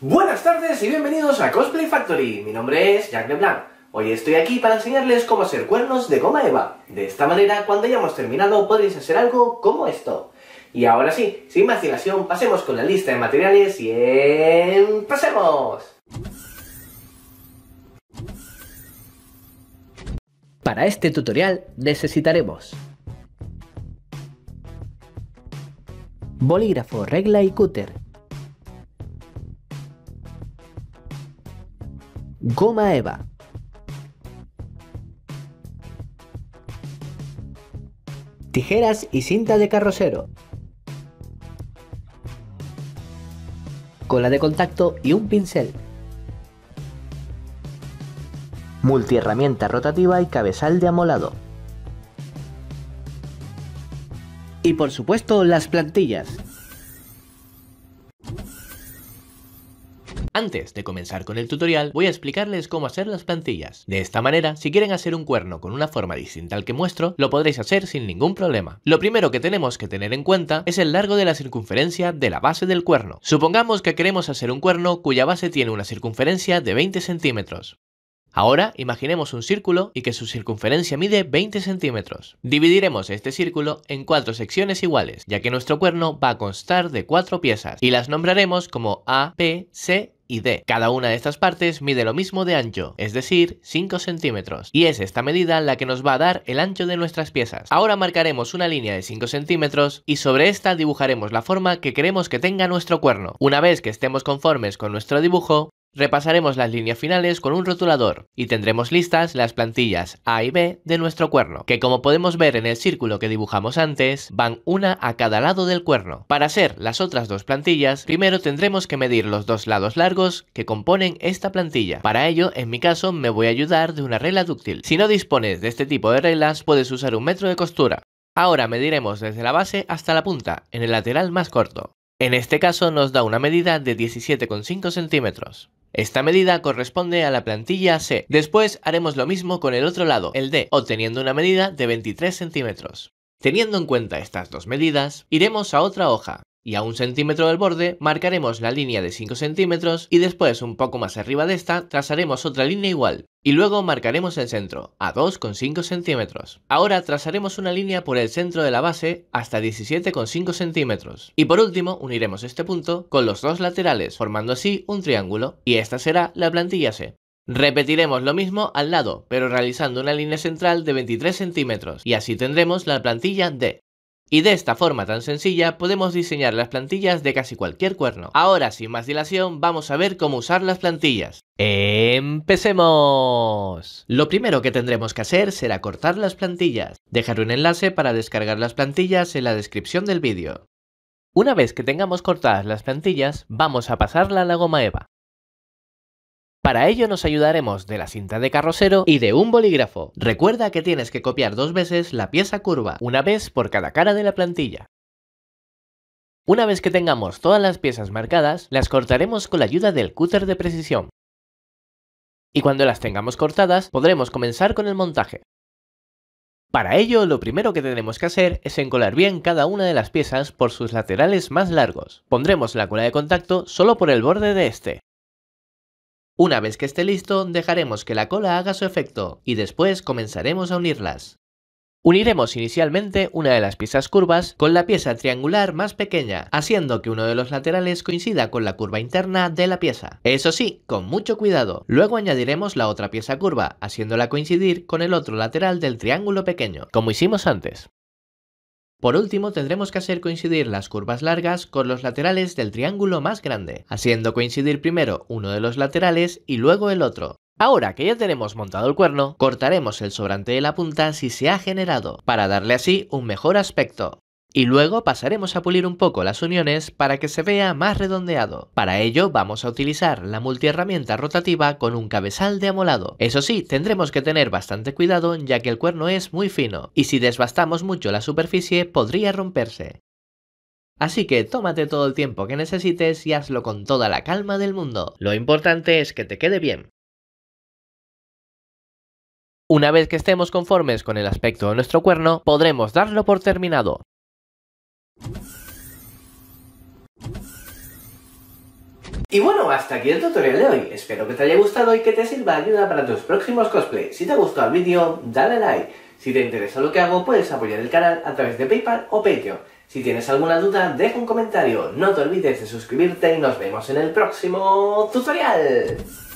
Buenas tardes y bienvenidos a Cosplay Factory. Mi nombre es Jack LeBlanc. Hoy estoy aquí para enseñarles cómo hacer cuernos de goma eva. De esta manera, cuando hayamos terminado, podréis hacer algo como esto. Y ahora sí, sin más dilación, pasemos con la lista de materiales y en... ¡Pasemos! Para este tutorial necesitaremos bolígrafo, regla y cúter, Goma Eva. Tijeras y cinta de carrocero. Cola de contacto y un pincel. Multiherramienta rotativa y cabezal de amolado. Y por supuesto las plantillas. Antes de comenzar con el tutorial, voy a explicarles cómo hacer las plantillas. De esta manera, si quieren hacer un cuerno con una forma distinta al que muestro, lo podréis hacer sin ningún problema. Lo primero que tenemos que tener en cuenta es el largo de la circunferencia de la base del cuerno. Supongamos que queremos hacer un cuerno cuya base tiene una circunferencia de 20 centímetros. Ahora imaginemos un círculo y que su circunferencia mide 20 centímetros. Dividiremos este círculo en cuatro secciones iguales, ya que nuestro cuerno va a constar de cuatro piezas, y las nombraremos como A, B, C y D. Cada una de estas partes mide lo mismo de ancho, es decir, 5 centímetros, y es esta medida la que nos va a dar el ancho de nuestras piezas. Ahora marcaremos una línea de 5 centímetros y sobre esta dibujaremos la forma que queremos que tenga nuestro cuerno. Una vez que estemos conformes con nuestro dibujo, Repasaremos las líneas finales con un rotulador y tendremos listas las plantillas A y B de nuestro cuerno, que como podemos ver en el círculo que dibujamos antes, van una a cada lado del cuerno. Para hacer las otras dos plantillas, primero tendremos que medir los dos lados largos que componen esta plantilla. Para ello, en mi caso, me voy a ayudar de una regla dúctil. Si no dispones de este tipo de reglas, puedes usar un metro de costura. Ahora mediremos desde la base hasta la punta, en el lateral más corto. En este caso nos da una medida de 17,5 centímetros. Esta medida corresponde a la plantilla C. Después haremos lo mismo con el otro lado, el D, obteniendo una medida de 23 centímetros. Teniendo en cuenta estas dos medidas, iremos a otra hoja y a un centímetro del borde marcaremos la línea de 5 centímetros y después un poco más arriba de esta trazaremos otra línea igual y luego marcaremos el centro a 2,5 centímetros. Ahora trazaremos una línea por el centro de la base hasta 17,5 centímetros y por último uniremos este punto con los dos laterales formando así un triángulo y esta será la plantilla C. Repetiremos lo mismo al lado, pero realizando una línea central de 23 centímetros, y así tendremos la plantilla D. Y de esta forma tan sencilla podemos diseñar las plantillas de casi cualquier cuerno. Ahora sin más dilación vamos a ver cómo usar las plantillas. ¡Empecemos! Lo primero que tendremos que hacer será cortar las plantillas. Dejaré un enlace para descargar las plantillas en la descripción del vídeo. Una vez que tengamos cortadas las plantillas, vamos a pasarla a la goma eva. Para ello nos ayudaremos de la cinta de carrocero y de un bolígrafo. Recuerda que tienes que copiar dos veces la pieza curva, una vez por cada cara de la plantilla. Una vez que tengamos todas las piezas marcadas, las cortaremos con la ayuda del cúter de precisión. Y cuando las tengamos cortadas, podremos comenzar con el montaje. Para ello, lo primero que tenemos que hacer es encolar bien cada una de las piezas por sus laterales más largos. Pondremos la cola de contacto solo por el borde de este. Una vez que esté listo, dejaremos que la cola haga su efecto y después comenzaremos a unirlas. Uniremos inicialmente una de las piezas curvas con la pieza triangular más pequeña, haciendo que uno de los laterales coincida con la curva interna de la pieza. Eso sí, con mucho cuidado. Luego añadiremos la otra pieza curva, haciéndola coincidir con el otro lateral del triángulo pequeño, como hicimos antes. Por último, tendremos que hacer coincidir las curvas largas con los laterales del triángulo más grande, haciendo coincidir primero uno de los laterales y luego el otro. Ahora que ya tenemos montado el cuerno, cortaremos el sobrante de la punta si se ha generado, para darle así un mejor aspecto. Y luego pasaremos a pulir un poco las uniones para que se vea más redondeado. Para ello vamos a utilizar la multiherramienta rotativa con un cabezal de amolado. Eso sí, tendremos que tener bastante cuidado ya que el cuerno es muy fino y si desbastamos mucho la superficie podría romperse. Así que tómate todo el tiempo que necesites y hazlo con toda la calma del mundo. Lo importante es que te quede bien. Una vez que estemos conformes con el aspecto de nuestro cuerno, podremos darlo por terminado. Y bueno, hasta aquí el tutorial de hoy. Espero que te haya gustado y que te sirva de ayuda para tus próximos cosplays. Si te gustó el vídeo, dale like. Si te interesa lo que hago, puedes apoyar el canal a través de Paypal o Patreon. Si tienes alguna duda, deja un comentario. No te olvides de suscribirte y nos vemos en el próximo tutorial.